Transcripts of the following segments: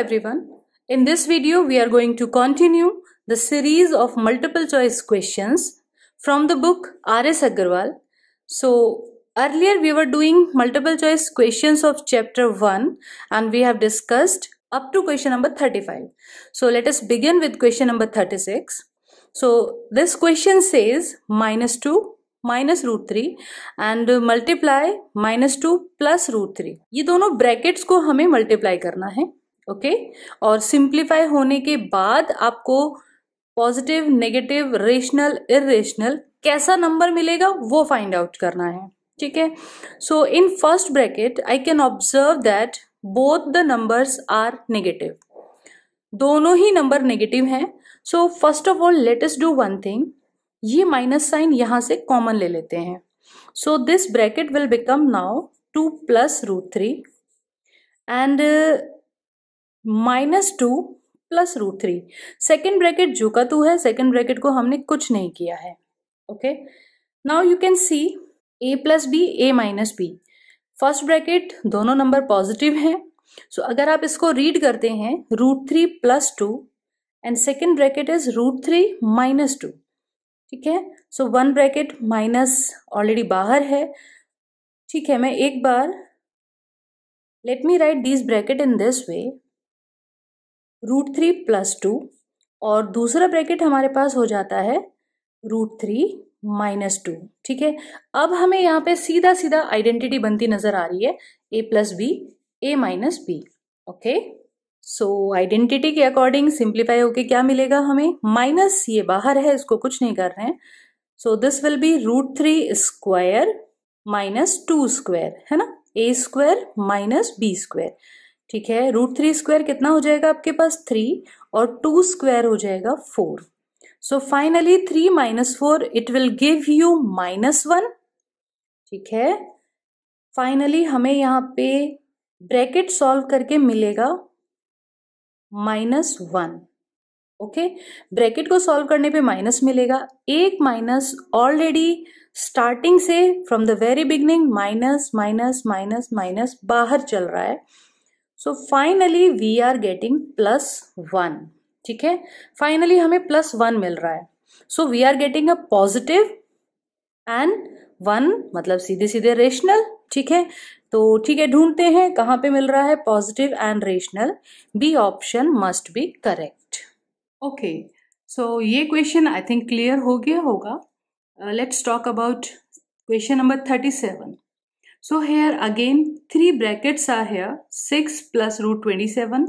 everyone. In this video, we are going to continue the series of multiple choice questions from the book R.S. Agarwal. So, earlier we were doing multiple choice questions of chapter 1 and we have discussed up to question number 35. So, let us begin with question number 36. So, this question says minus 2 minus root three and multiply minus two plus root three ये दोनों brackets को हमें multiply करना है okay और simplify होने के बाद आपको पॉजिटिव नेगेटिव रेशनल इरेशनल कैसा नंबर मिलेगा वो फाइंड आउट करना है ठीक है so in first bracket I can observe that both the numbers are negative दोनों ही नंबर नेगेटिव हैं so first of all let us do one thing ये माइनस साइन यहां से कॉमन ले लेते हैं so this bracket will become now two plus root three and minus two plus root three second bracket जो का तू है सेकेंड ब्रैकेट को हमने कुछ नहीं किया है okay now you can see A plus B A minus B first bracket दोनों नंबर पॉजिटिव हैं सो so, अगर आप इसको रीड करते हैं root three plus two and second bracket is root three minus two ठीक है so one bracket minus already बाहर है ठीक है मैं एक बार let me write this bracket in this way root three plus two और दूसरा ब्रैकेट हमारे पास हो जाता है रूट थ्री माइनस टू ठीक है अब हमें यहाँ पे सीधा सीधा आइडेंटिटी बनती नजर आ रही है A plus B A minus B okay so identity के अकॉर्डिंग सिंप्लीफाई होके क्या मिलेगा हमें माइनस ये बाहर है इसको कुछ नहीं कर रहे हैं so this will be root three square minus two square है ना A square minus B square ठीक है रूट थ्री स्क्वायर कितना हो जाएगा आपके पास थ्री और टू स्क्वायर हो जाएगा four so finally three minus four it will give you minus one ठीक है फाइनली हमें यहां पे ब्रैकेट सॉल्व करके मिलेगा माइनस वन ओके ब्रैकेट को सॉल्व करने पे माइनस मिलेगा एक माइनस ऑलरेडी स्टार्टिंग से from the very beginning minus minus minus minus बाहर चल रहा है so finally we are getting plus one ठीक है फाइनली हमें प्लस वन मिल रहा है so we are getting a positive and one मतलब सीधे सीधे रेशनल ठीक है तो ठीक है ढूंढते हैं कहाँ पे मिल रहा है positive and rational B option must be correct okay so ये क्वेश्चन आई थिंक क्लियर हो गया होगा let's talk about question number thirty seven So here again three brackets are here 6 plus root 27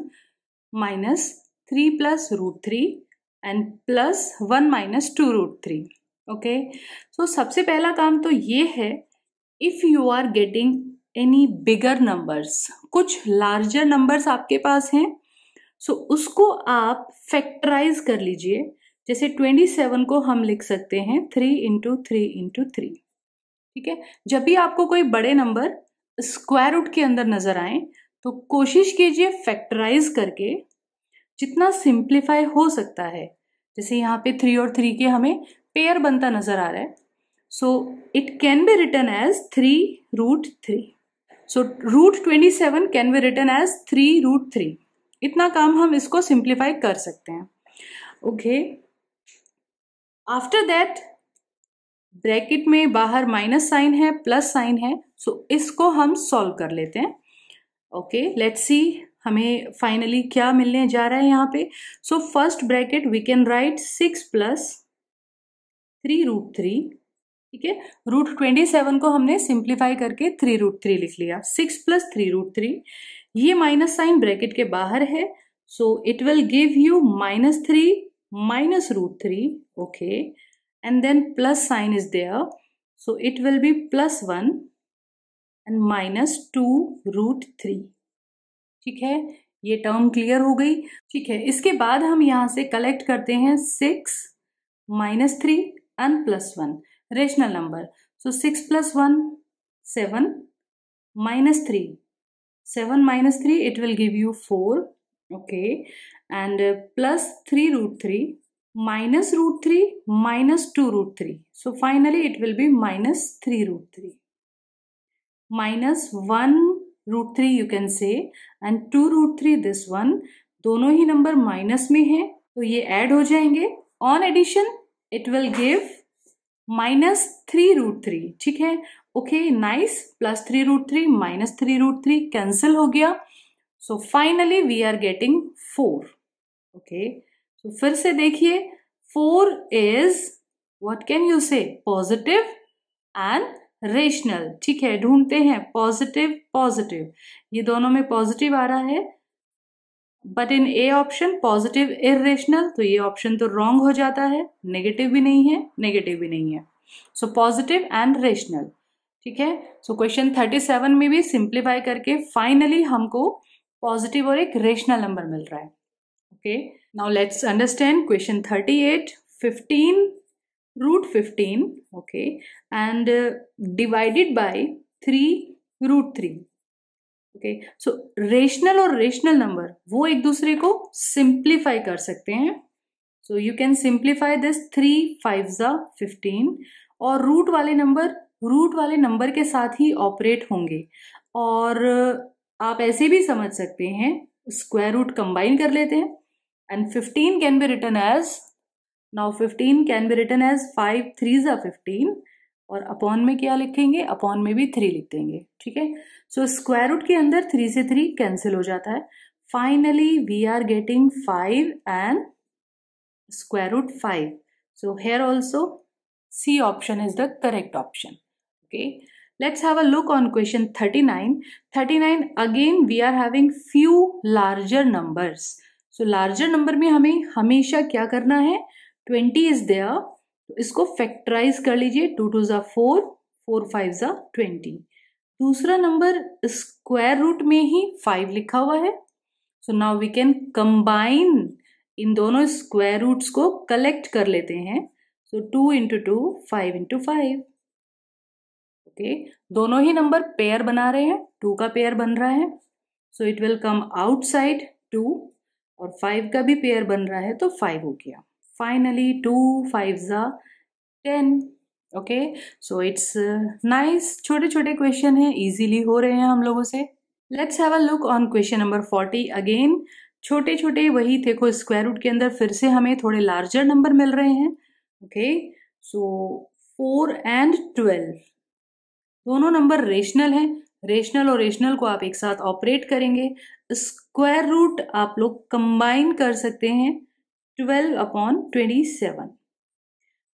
minus 3 plus root 3 and plus 1 minus 2 root 3. Okay. So सबसे पहला काम तो ये है if you are getting any bigger numbers कुछ larger numbers आपके पास हैं so उसको आप factorize कर लीजिए जैसे 27 को हम लिख सकते हैं 3 इंटू थ्री इंटू थ्री ठीक है जब भी आपको कोई बड़े नंबर स्क्वायर रूट के अंदर नजर आए तो कोशिश कीजिए फैक्टराइज करके जितना सिंप्लीफाई हो सकता है जैसे यहाँ पे थ्री और थ्री के हमें पेयर बनता नजर आ रहा है so it can be written as three root three so root twenty seven can be written as three root three इतना काम हम इसको सिंप्लीफाई कर सकते हैं ओके आफ्टर दैट ब्रैकेट में बाहर माइनस साइन है प्लस साइन है सो so इसको हम सॉल्व कर लेते हैं ओके लेट्स सी हमें फाइनली क्या मिलने जा रहा है यहाँ पे so first bracket we can write six plus three root three ठीक है रूट ट्वेंटी सेवन को हमने सिंप्लीफाई करके थ्री रूट थ्री लिख लिया six plus three root three ये माइनस साइन ब्रैकेट के बाहर है so it will give you minus three minus root three okay and then plus sign is there so it will be plus 1 and minus two root three ठीक है ये term clear हो गई ठीक है इसके बाद हम यहाँ से कलेक्ट करते हैं six minus three and plus one rational number so six plus one seven minus three seven minus three it will give you four okay and plus three root three minus root 3 minus 2 root 3. So finally it will be minus 3 root 3. Minus 1 root 3 you can say and 2 root 3 this one. दोनों ही number minus में है तो ये add हो जाएंगे on addition it will give minus three root three ठीक है okay nice plus three root three minus three root three cancel हो गया so finally we are getting four okay तो फिर से देखिए four is what can you say positive and rational ठीक है ढूंढते हैं पॉजिटिव पॉजिटिव ये दोनों में पॉजिटिव आ रहा है but in A option positive irrational तो ये ऑप्शन तो रॉन्ग हो जाता है नेगेटिव भी नहीं है नेगेटिव भी नहीं है सो पॉजिटिव एंड रेशनल ठीक है सो क्वेश्चन थर्टी सेवन में भी सिंप्लीफाई करके फाइनली हमको पॉजिटिव और एक रेशनल नंबर मिल रहा है okay okay? Now let's understand question 38, 15, root 15, okay, and uh, divided by 3 root 3. Okay so rational और रेशनल नंबर वो एक दूसरे को सिंप्लीफाई कर सकते हैं so you can simplify this three five ज़ा फिफ्टीन और रूट वाले नंबर रूट वाले नंबर के साथ ही ऑपरेट होंगे और आप ऐसे भी समझ सकते हैं स्क्वायर रूट कंबाइन कर लेते हैं and 15 can be written as now 15 can be written as 5 threes are 15 Or upon में क्या लिखेंगे अपॉन में भी थ्री लिख देंगे ठीक है सो स्क्वायर रूट के अंदर थ्री से थ्री कैंसिल हो जाता है finally we are getting square root 5. So here also C option is the correct option. Okay. Let's have a look on question 39. 39 again we are having few larger numbers. सो larger number में हमें हमेशा क्या करना है twenty is there तो इसको factorize कर लीजिए टू टू ज़ा फोर फोर फाइव ज़ा ट्वेंटी दूसरा नंबर स्क्वायर रूट में ही फाइव लिखा हुआ है so now we can combine इन दोनों स्क्वायर रूट्स को कलेक्ट कर लेते हैं so two into two five into five okay दोनों ही नंबर पेयर बना रहे हैं टू का पेयर बन रहा है so it will come outside two और फाइव का भी पेयर बन रहा है तो फाइव हो गया फाइनली टू फाइव ज़ा ten okay so it's nice छोटे छोटे क्वेश्चन हैं इजीली हो रहे हैं हम लोगों से let's have a look on question number forty again छोटे छोटे वही थे को स्क्वायर रूट के अंदर फिर से हमें थोड़े लार्जर नंबर मिल रहे हैं okay so four and twelve दोनों नंबर रेशनल हैं रेशनल और रेशनल को आप एक साथ ऑपरेट करेंगे इस स्क्वायर रूट आप लोग कंबाइन कर सकते हैं twelve upon twenty seven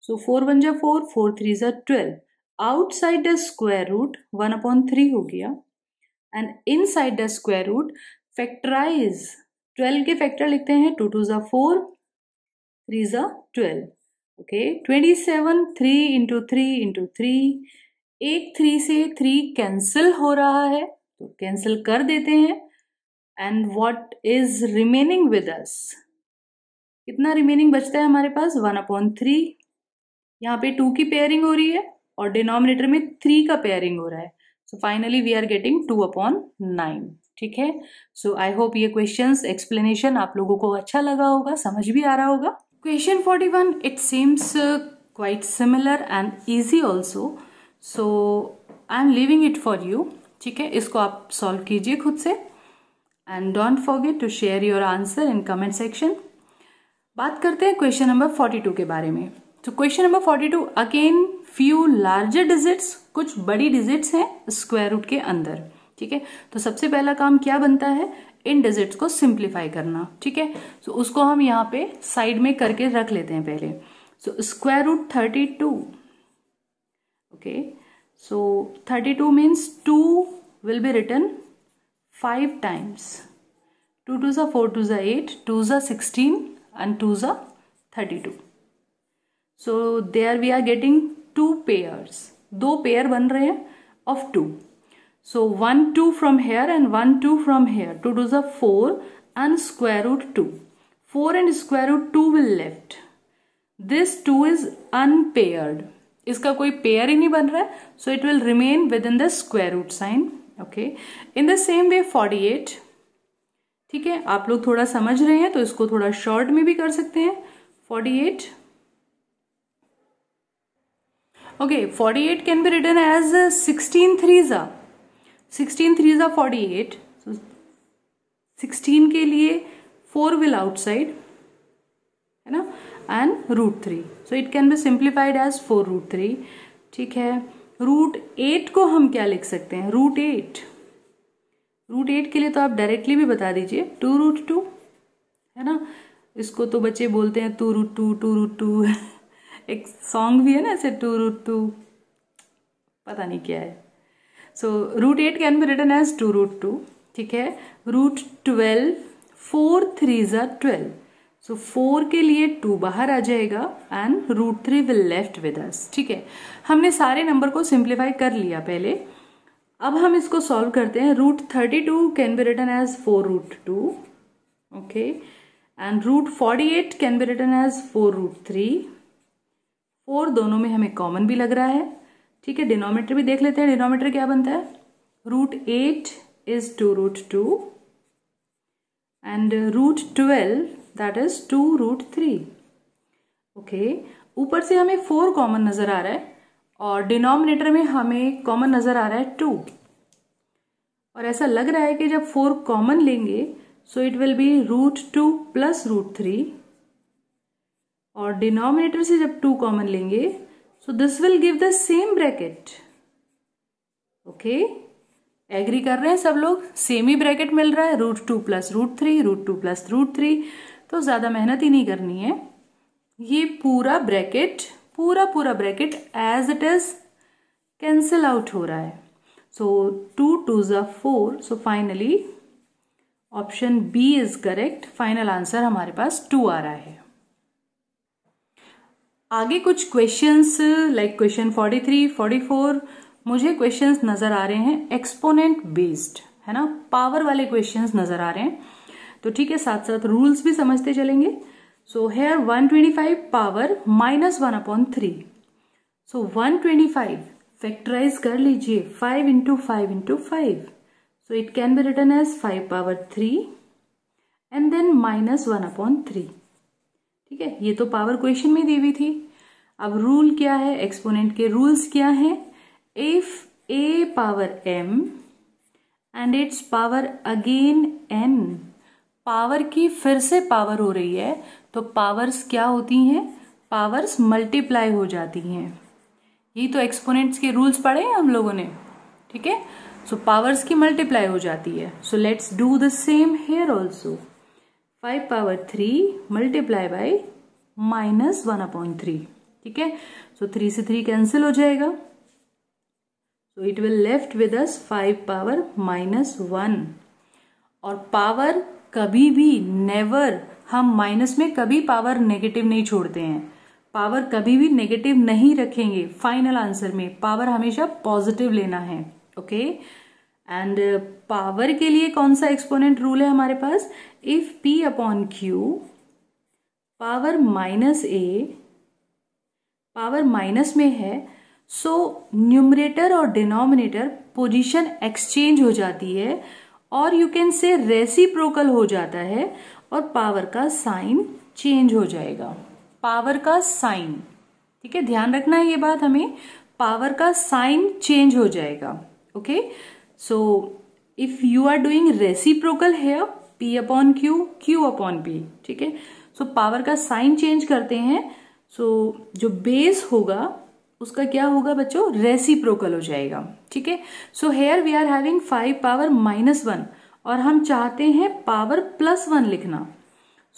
so four one जा फोर फोर थ्री जा twelve outside the square root one upon three हो गया and inside the square root factorize twelve के फैक्टर लिखते हैं टू टू ज़ा फोर थ्री ज़ा twelve okay twenty seven three into three into three एक three से three cancel हो रहा है तो कैंसिल कर देते हैं and what is remaining with us कितना रिमेनिंग बचता है हमारे पास वन अपॉन थ्री यहाँ पे टू की पेयरिंग हो रही है और डिनोमिनेटर में थ्री का पेयरिंग हो रहा है so finally we are getting two upon nine ठीक है सो आई होप ये क्वेश्चन एक्सप्लेनेशन आप लोगों को अच्छा लगा होगा समझ भी आ रहा होगा question forty one it seems quite similar and easy also so I am leaving it for you ठीक है इसको आप सॉल्व कीजिए खुद से and don't forget to share your answer in comment section बात करते हैं क्वेश्चन नंबर फोर्टी टू के बारे में तो question number forty two again few larger digits कुछ बड़ी डिजिट्स हैं स्क्वायर रूट के अंदर ठीक है तो सबसे पहला काम क्या बनता है इन डिजिट्स को सिंप्लीफाई करना ठीक है तो उसको हम यहाँ पे साइड में करके रख लेते हैं पहले so square root thirty two okay so thirty two means two will be written 5 times. 2 to the 4 to the 8, 2 the 16 and 2 the 32. So there we are getting two pairs. two pair बन रहे of two. So one two from here and one two from here. 2 to the 4 and square root 2. 4 and square root 2 will left. This 2 is unpaired. इसका कोई pair ही नहीं बन रहा है so it will remain within the okay in the same way forty eight ठीक है आप लोग थोड़ा समझ रहे हैं तो इसको थोड़ा शॉर्ट में भी कर सकते हैं forty eight okay forty eight can be written as sixteen थ्रीजा सिक्सटीन थ्रीजा फोर्टी एट सिक्सटीन के लिए फोर विल आउटसाइड है ना and root three so it can be simplified as four root three ठीक है रूट एट को हम क्या लिख सकते हैं रूट एट रूट एट के लिए तो आप डायरेक्टली भी बता दीजिए टू रूट टू है ना इसको तो बच्चे बोलते हैं two root two two root two एक सॉन्ग भी है ना ऐसे टू रूट टू पता नहीं क्या है so root eight can be written as two root two ठीक है root twelve four three are twelve so so, four के लिए टू बाहर आ जाएगा and root three will left with us ठीक है हमने सारे नंबर को सिंप्लीफाई कर लिया पहले अब हम इसको सॉल्व करते हैं root thirty two can be written as four root two okay and root forty eight can be written as four root three four दोनों में हमें कॉमन भी लग रहा है ठीक है डिनोमीटर भी देख लेते हैं डिनोमीटर क्या बनता है root eight is two root two and root twelve that is two root three okay ऊपर से हमें फोर कॉमन नजर आ रहा है और डिनोमिनेटर में हमें कॉमन नजर आ रहा है टू और ऐसा लग रहा है कि जब फोर कॉमन लेंगे so it will be root two plus root three और डिनोमिनेटर से जब टू कॉमन लेंगे so this will give the same bracket okay agree कर रहे हैं सब लोग सेम ही ब्रैकेट मिल रहा है root two plus root three root two plus root three तो ज़्यादा मेहनत ही नहीं करनी है ये पूरा ब्रैकेट पूरा पूरा bracket as it is cancel out हो रहा है सो टू टू ज four so finally option B is correct final answer हमारे पास टू आ रहा है आगे कुछ क्वेश्चंस लाइक क्वेश्चन 43, 44 मुझे क्वेश्चंस नजर आ रहे हैं एक्सपोनेंट बेस्ड है ना पावर वाले क्वेश्चंस नजर आ रहे हैं तो ठीक है साथ साथ रूल्स भी समझते चलेंगे so here 125 power minus one upon three so 125 factorize कर लीजिए 5 into five into five so it can be written as 5 power 3 and then minus one upon three ठीक है ये तो पावर क्वेश्चन में दी हुई थी अब रूल क्या है एक्सपोनेंट के रूल्स क्या हैं if A power M and its power again N power की फिर से पावर हो रही है तो पावर्स क्या होती हैं पावर्स मल्टीप्लाई हो जाती हैं ये तो एक्सपोनेंट्स के रूल्स पढ़े हैं हम लोगों ने ठीक है सो पावर्स की मल्टीप्लाई हो जाती है so let's do the same here also five power three multiply by minus one upon three ठीक है सो थ्री से थ्री कैंसिल हो जाएगा so it will left with us five power minus one और पावर कभी भी नेवर हम माइनस में कभी पावर नेगेटिव नहीं छोड़ते हैं पावर कभी भी नेगेटिव नहीं रखेंगे फाइनल आंसर में पावर हमेशा पॉजिटिव लेना है ओके एंड पावर के लिए कौन सा एक्सपोनेंट रूल है हमारे पास if P upon Q power minus A power minus में है सो न्यूमरेटर और डिनोमिनेटर पोजीशन एक्सचेंज हो जाती है और यू कैन से रेसिप्रोकल हो जाता है और पावर का साइन चेंज हो जाएगा पावर का साइन ठीक है ध्यान रखना है ये बात हमें पावर का साइन चेंज हो जाएगा okay so if you are doing reciprocal है P upon Q Q upon P ठीक है सो पावर का साइन चेंज करते हैं सो so, जो बेस होगा उसका क्या होगा बच्चों रेसिप्रोकल हो जाएगा ठीक है so here we are having five power minus one और हम चाहते हैं पावर प्लस वन लिखना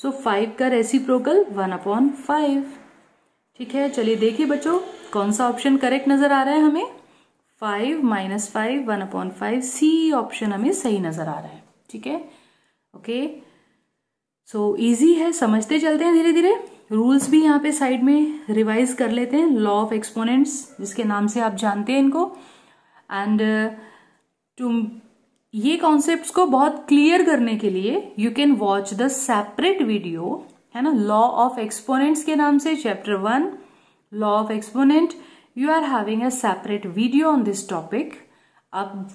सो so, फाइव का रेसिप्रोकल वन अपॉन फाइव ठीक है चलिए देखिए बच्चों कौन सा ऑप्शन करेक्ट नजर आ रहा है हमें five minus five one upon five C option हमें सही नजर आ रहा है ठीक है ओके सो इजी है समझते चलते हैं धीरे धीरे रूल्स भी यहाँ पे साइड में रिवाइज कर लेते हैं लॉ ऑफ एक्सपोनेंट्स जिसके नाम से आप जानते हैं इनको एंड टू uh, ये कॉन्सेप्ट्स को बहुत क्लियर करने के लिए you can watch the separate video है ना लॉ ऑफ एक्सपोनेंट्स के नाम से chapter one law of exponent you are having a separate video on this topic आप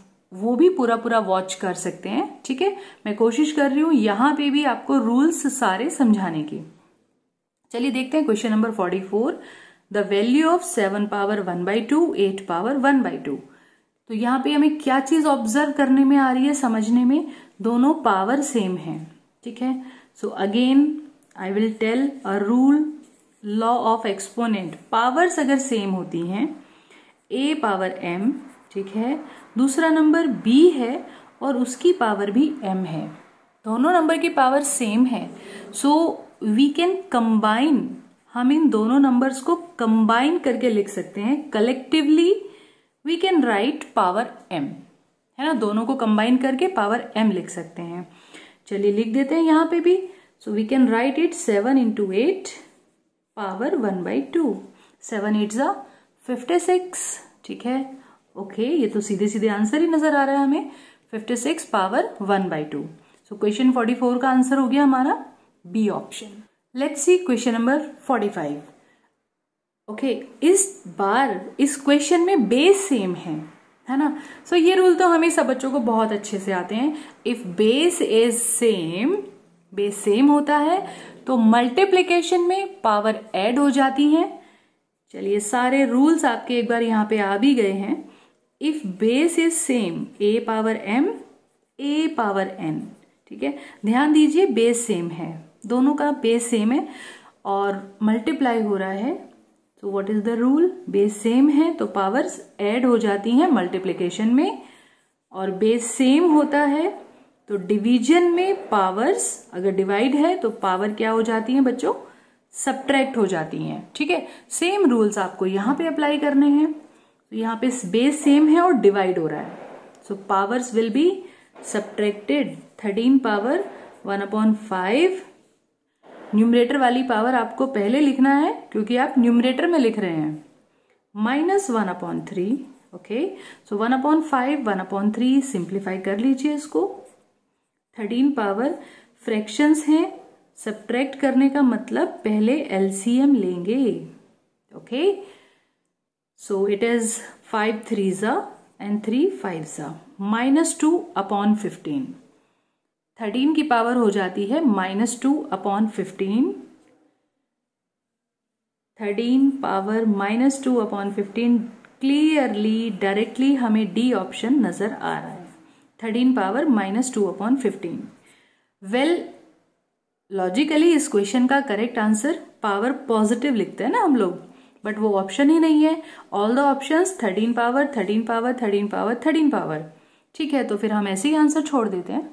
वो भी पूरा पूरा वॉच कर सकते हैं ठीक है मैं कोशिश कर रही हूँ यहाँ पे भी आपको रूल्स सारे समझाने की चलिए देखते हैं question number forty four the value of seven power one by two eight power one by two तो यहाँ पे हमें क्या चीज ऑब्जर्व करने में आ रही है समझने में दोनों पावर सेम है ठीक है so again I will tell a rule law of exponent powers अगर सेम होती हैं ए पावर एम ठीक है दूसरा नंबर बी है और उसकी पावर भी एम है दोनों नंबर की पावर सेम है so so, we can combine हम इन दोनों नंबर्स को कंबाइन करके लिख सकते हैं collectively we can write power M है ना दोनों को कंबाइन करके पावर एम लिख सकते हैं चलिए लिख देते हैं यहां पे भी so we can write it seven into eight power one by two seven eight ज़ा फिफ्टी सिक्स ठीक है ओके ये तो सीधे सीधे आंसर ही नज़र आ रहा है हमें fifty six power one by two so question forty four का आंसर हो गया हमारा B option. Let's see question number five okay okay, इस बार इस क्वेश्चन में बेस सेम है है ना सो so, ये रूल तो हमें सब बच्चों को बहुत अच्छे से आते हैं if base is same base same होता है तो मल्टीप्लीकेशन में पावर ऐड हो जाती है चलिए सारे रूल्स आपके एक बार यहां पे आ भी गए हैं if base is same A power M A power N ठीक है ध्यान दीजिए बेस सेम है दोनों का बेस सेम है और मल्टीप्लाई हो रहा है तो what is the rule base same है तो पावर्स ऐड हो जाती हैं मल्टीप्लीकेशन में और बेस सेम होता है तो डिवीजन में पावर्स अगर डिवाइड है तो पावर क्या हो जाती है बच्चों सब्ट्रैक्ट हो जाती हैं ठीक है सेम रूल्स आपको यहां पे अप्लाई करने हैं तो यहाँ पे बेस सेम है और डिवाइड हो रहा है so powers will be subtracted thirteen power one upon five numerator वाली पावर आपको पहले लिखना है क्योंकि आप न्यूमरेटर में लिख रहे हैं minus one upon three okay so one upon five one upon three simplify कर लीजिए इसको थर्टीन पावर फ्रैक्शंस हैं सब्ट्रैक्ट करने का मतलब पहले एलसीएम लेंगे okay so it is five three ज़ा एंड थ्री फाइव ज़ा minus two upon fifteen thirteen की पावर हो जाती है minus two upon fifteen thirteen power minus two upon fifteen clearly directly हमें डी ऑप्शन नजर आ रहा है thirteen power minus two upon fifteen well logically इस क्वेश्चन का करेक्ट आंसर पावर पॉजिटिव लिखते हैं ना हम लोग बट वो ऑप्शन ही नहीं है all the option thirteen power thirteen power thirteen power thirteen power ठीक है तो फिर हम ऐसे ही आंसर छोड़ देते हैं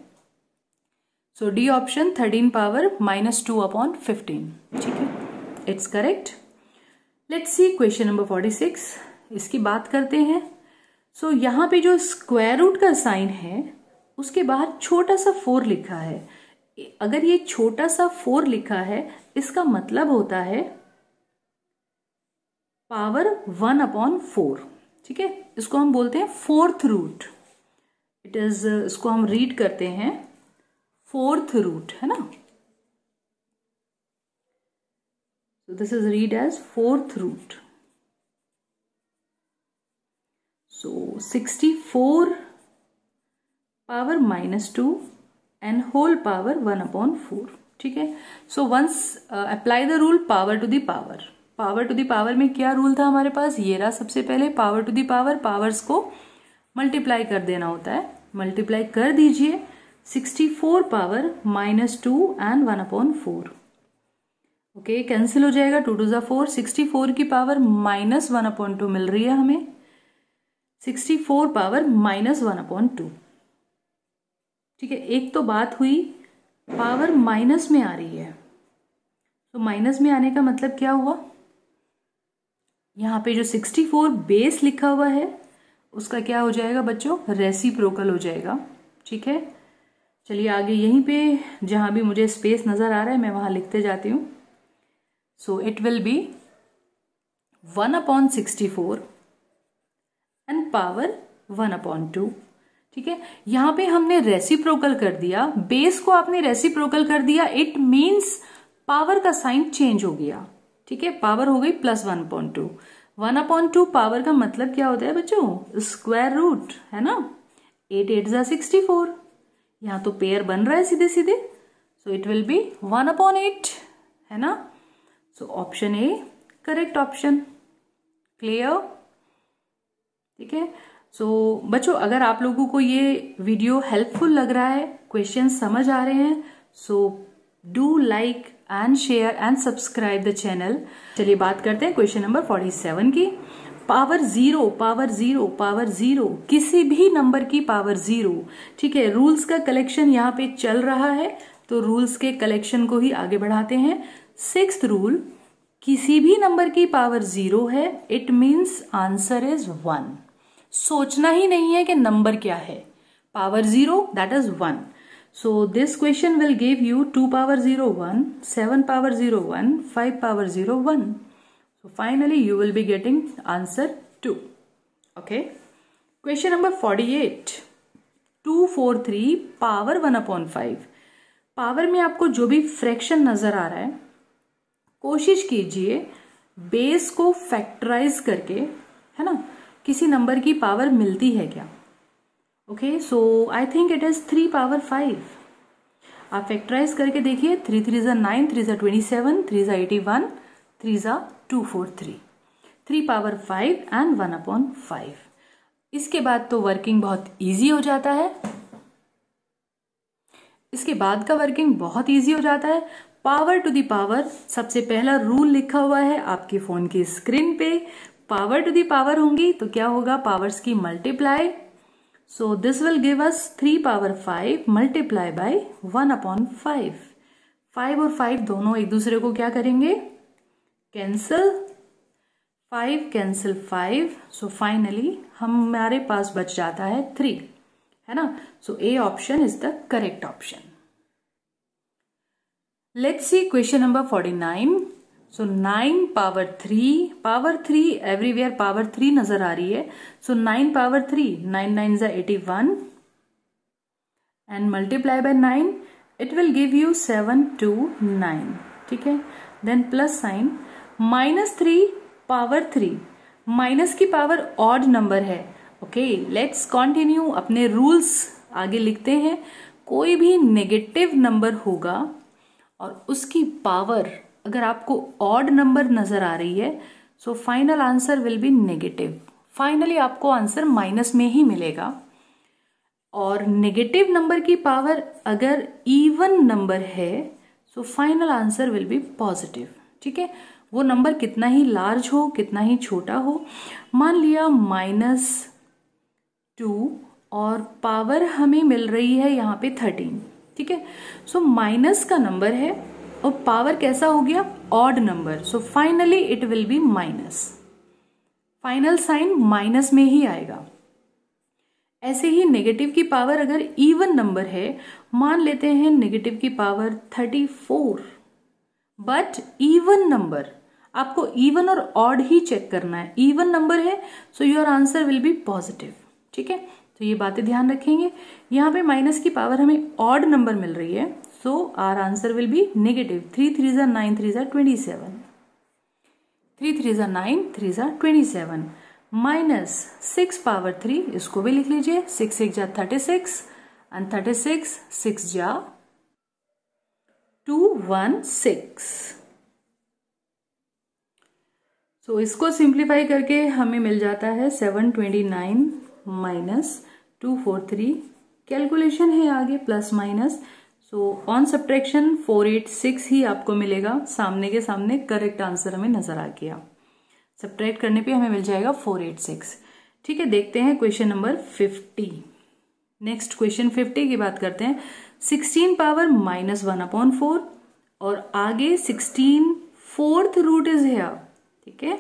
so D option thirteen power minus two upon fifteen ठीक है it's correct let's see question number forty six इसकी बात करते हैं सो so, यहाँ पे जो स्क्वायर रूट का साइन है उसके बाद छोटा सा फोर लिखा है अगर ये छोटा सा फोर लिखा है इसका मतलब होता है पावर वन अपॉन फोर ठीक है इसको हम बोलते हैं फोर्थ रूट इट इज इसको हम रीड करते हैं फोर्थ रूट है ना so this is read as fourth root so sixty four power minus two and whole power one upon four ठीक है so once apply the rule power to the power power to the power में क्या rule था हमारे पास ये रहा सबसे पहले power to the power powers को मल्टीप्लाई कर देना होता है मल्टीप्लाई कर दीजिए 64 power minus two and one upon four okay cancel हो जाएगा टू टू जो फोर सिक्सटी फोर की power minus one upon two मिल रही है हमें 64 power minus one upon two ठीक है एक तो बात हुई पावर माइनस में आ रही है तो माइनस में आने का मतलब क्या हुआ यहाँ पे जो सिक्सटी फोर बेस लिखा हुआ है उसका क्या हो जाएगा बच्चों रेसिप्रोकल हो जाएगा ठीक है चलिए आगे यहीं पे जहाँ भी मुझे स्पेस नज़र आ रहा है मैं वहाँ लिखते जाती हूँ so it will be one upon sixty four and power one upon two ठीक है यहाँ पे हमने रेसिप्रोकल कर दिया बेस को आपने रेसिप्रोकल कर दिया इट मीन्स पावर का साइन चेंज हो गया ठीक है पावर हो गई plus one upon two one upon two power का मतलब क्या होता है बच्चों स्क्वायर रूट है ना एट एट जा सिक्सटी फोर यहाँ तो पेयर बन रहा है सीधे सीधे so it will be one upon eight है ना so option A correct option clear ठीक है सो बच्चों अगर आप लोगों को ये वीडियो हेल्पफुल लग रहा है क्वेश्चन समझ आ रहे हैं so do like and share and subscribe the channel चलिए बात करते हैं क्वेश्चन नंबर फोर्टी सेवन की power zero power zero power zero किसी भी नंबर की पावर जीरो ठीक है रूल्स का कलेक्शन यहाँ पे चल रहा है तो रूल्स के कलेक्शन को ही आगे बढ़ाते हैं सिक्स रूल किसी भी नंबर की पावर जीरो है it means answer is one सोचना ही नहीं है कि नंबर क्या है power zero that is one so this question will give you two power zero one seven power zero one five power zero one So finally you will be getting answer 2. Okay. Question number 48. 243 power 1 upon 5. power में आपको जो भी fraction नजर आ रहा है कोशिश कीजिए base को factorize करके है ना किसी नंबर की पावर मिलती है क्या okay so I think it is three power five आप फैक्टराइज करके देखिए थ्री थ्री ज़ा नाइन थ्री ज़ा ट्वेंटी सेवन थ्री ज़ा एटी वन थ्री ज़ा two four three three power five and one upon five इसके बाद तो वर्किंग बहुत ईजी हो जाता है इसके बाद का वर्किंग बहुत ईजी हो जाता है पावर टू दी पावर सबसे पहला रूल लिखा हुआ है आपके फ़ोन की स्क्रीन पे पावर टू दी पावर होंगी तो क्या होगा पावर्स की multiply so this will give us three power five multiply by one upon five five और फाइव दोनों एक दूसरे को क्या करेंगे cancel five cancel five so finally हमारे पास बच जाता है थ्री है ना so A option is the correct option let's see question number forty nine so nine power three power three everywhere power three नजर आ रही है so nine power three nine nine जा eighty one and multiply by nine it will give you seven two nine ठीक है then plus sign minus three power three minus की power odd number है okay let's continue अपने rules आगे लिखते हैं कोई भी नेगेटिव नंबर होगा और उसकी पावर अगर आपको ऑड नंबर नजर आ रही है so final answer will be negative finally आपको आंसर माइनस में ही मिलेगा और नेगेटिव नंबर की पावर अगर इवन नंबर है so final answer will be positive ठीक है वो नंबर कितना ही लार्ज हो कितना ही छोटा हो मान लिया माइनस टू और पावर हमें मिल रही है यहाँ पे थर्टीन ठीक है सो माइनस का नंबर है और पावर कैसा हो गया odd number so finally it will be minus final sign minus में ही आएगा ऐसे ही नेगेटिव की पावर अगर इवन नंबर है मान लेते हैं नेगेटिव की power thirty four but even number आपको इवन और ऑड ही चेक करना है इवन नंबर है so your answer will be positive ठीक है तो ये बातें ध्यान रखेंगे यहाँ पे माइनस की पावर हमें ऑड नंबर मिल रही है so our answer will be negative three three ज़ा नाइन थ्री ज़ा ट्वेंटी सेवन थ्री थ्री ज़ा नाइन थ्री ज़ा twenty seven minus six power three इसको भी लिख लीजिए सिक्स एक जा thirty six and thirty six six जा टू वन सिक्स तो इसको सिंप्लीफाई करके हमें मिल जाता है seven twenty nine minus two four three calculation है आगे plus minus so on subtraction four eight six ही आपको मिलेगा सामने के सामने करेक्ट आंसर हमें नजर आ गया सब्ट्रैक्ट करने पे हमें मिल जाएगा फोर एट सिक्स ठीक है देखते हैं question number fifty next question fifty की बात करते हैं sixteen power minus one upon four और आगे सिक्सटीन फोर्थ रूट इज है ठीक है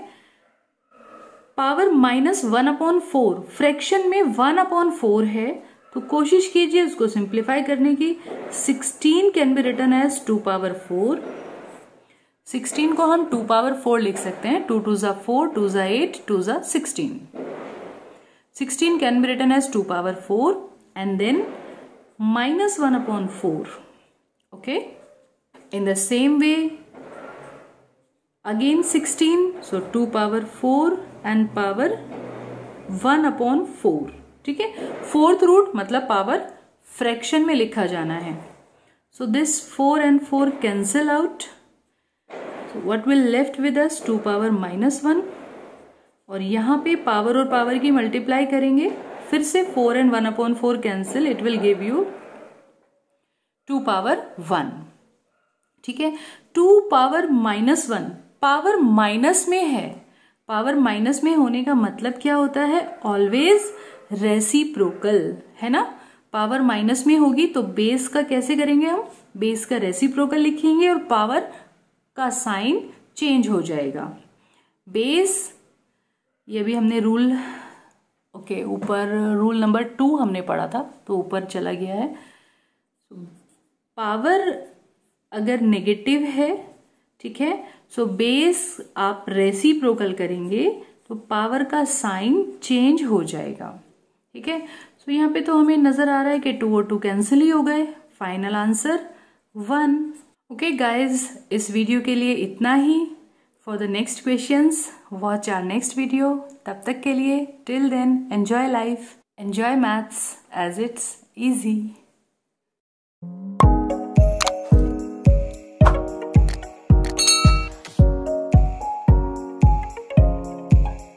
power minus one upon four fraction में वन अपॉन फोर है तो कोशिश कीजिए उसको सिंप्लीफाई करने की sixteen can be written as two power four sixteen को हम टू पावर फोर लिख सकते हैं टू टू ज़ा फोर टू ज़ा एट टू ज़ा sixteen sixteen can be written as two power four and then minus one upon four okay in the same way again 16 so 2 power 4 and power 1 upon 4 ठीक है fourth root मतलब power fraction में लिखा जाना है so this 4 and 4 cancel out what will left with us 2 power minus one और यहाँ पे पावर और पावर की मल्टीप्लाई करेंगे फिर से 4 and 1 upon 4 cancel it will give you 2 power 1 ठीक है 2 power minus one power minus में है पावर माइनस में होने का मतलब क्या होता है ऑलवेज रेसिप्रोकल है ना पावर माइनस में होगी तो बेस का कैसे करेंगे हम बेस का रेसिप्रोकल लिखेंगे और पावर का साइन चेंज हो जाएगा बेस ये भी हमने रूल ओके ऊपर रूल नंबर टू हमने पढ़ा था तो ऊपर चला गया है पावर अगर नेगेटिव है ठीक है सो बेस आप रेसिप्रोकल करेंगे तो पावर का साइन चेंज हो जाएगा ठीक है सो यहाँ पे तो हमें नजर आ रहा है कि टू और टू कैंसिल ही हो गए final answer one okay guys इस वीडियो के लिए इतना ही for the next question watch our next video तब तक के लिए till then enjoy life enjoy maths as it's easy